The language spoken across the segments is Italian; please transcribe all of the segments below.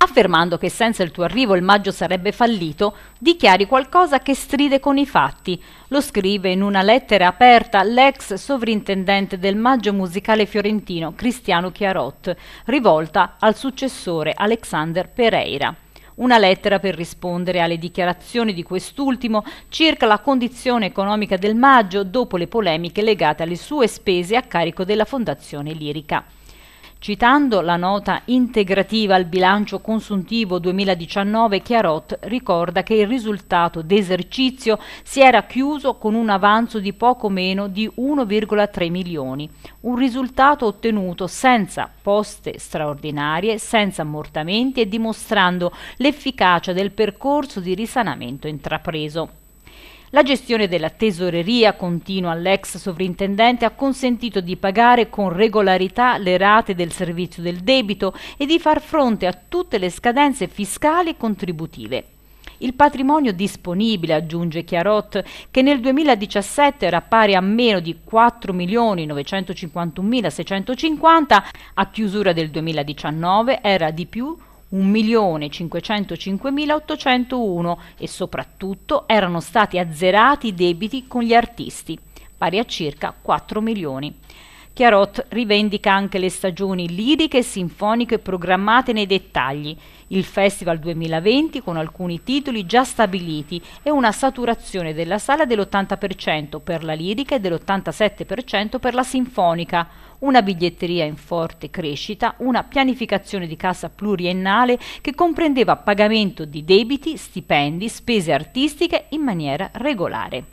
Affermando che senza il tuo arrivo il maggio sarebbe fallito, dichiari qualcosa che stride con i fatti. Lo scrive in una lettera aperta l'ex sovrintendente del maggio musicale fiorentino Cristiano Chiarot, rivolta al successore Alexander Pereira una lettera per rispondere alle dichiarazioni di quest'ultimo circa la condizione economica del Maggio dopo le polemiche legate alle sue spese a carico della Fondazione Lirica. Citando la nota integrativa al bilancio consuntivo 2019, Chiarot ricorda che il risultato d'esercizio si era chiuso con un avanzo di poco meno di 1,3 milioni, un risultato ottenuto senza poste straordinarie, senza ammortamenti e dimostrando l'efficacia del percorso di risanamento intrapreso. La gestione della tesoreria continua all'ex sovrintendente ha consentito di pagare con regolarità le rate del servizio del debito e di far fronte a tutte le scadenze fiscali e contributive. Il patrimonio disponibile, aggiunge Chiarot, che nel 2017 era pari a meno di 4.951.650, a chiusura del 2019 era di più 1.505.801 e soprattutto erano stati azzerati i debiti con gli artisti, pari a circa 4 milioni. Chiarot rivendica anche le stagioni liriche e sinfoniche programmate nei dettagli, il Festival 2020 con alcuni titoli già stabiliti e una saturazione della sala dell'80% per la lirica e dell'87% per la sinfonica, una biglietteria in forte crescita, una pianificazione di cassa pluriennale che comprendeva pagamento di debiti, stipendi, spese artistiche in maniera regolare.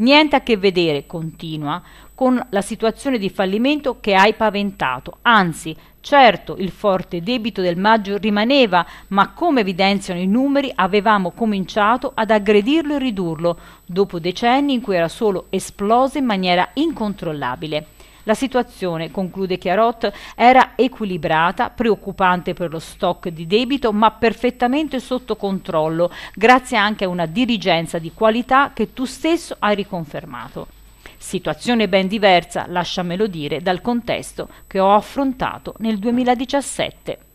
Niente a che vedere, continua, con la situazione di fallimento che hai paventato. Anzi, certo, il forte debito del maggio rimaneva, ma come evidenziano i numeri, avevamo cominciato ad aggredirlo e ridurlo, dopo decenni in cui era solo esploso in maniera incontrollabile. La situazione, conclude Chiarot, era equilibrata, preoccupante per lo stock di debito, ma perfettamente sotto controllo, grazie anche a una dirigenza di qualità che tu stesso hai riconfermato. Situazione ben diversa, lasciamelo dire, dal contesto che ho affrontato nel 2017.